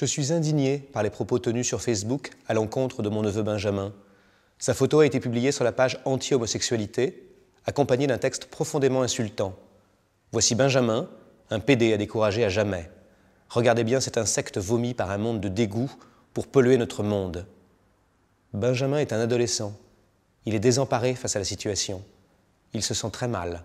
Je suis indigné par les propos tenus sur Facebook à l'encontre de mon neveu Benjamin. Sa photo a été publiée sur la page anti-homosexualité, accompagnée d'un texte profondément insultant. Voici Benjamin, un PD à décourager à jamais. Regardez bien cet insecte vomi par un monde de dégoût pour polluer notre monde. Benjamin est un adolescent. Il est désemparé face à la situation. Il se sent très mal.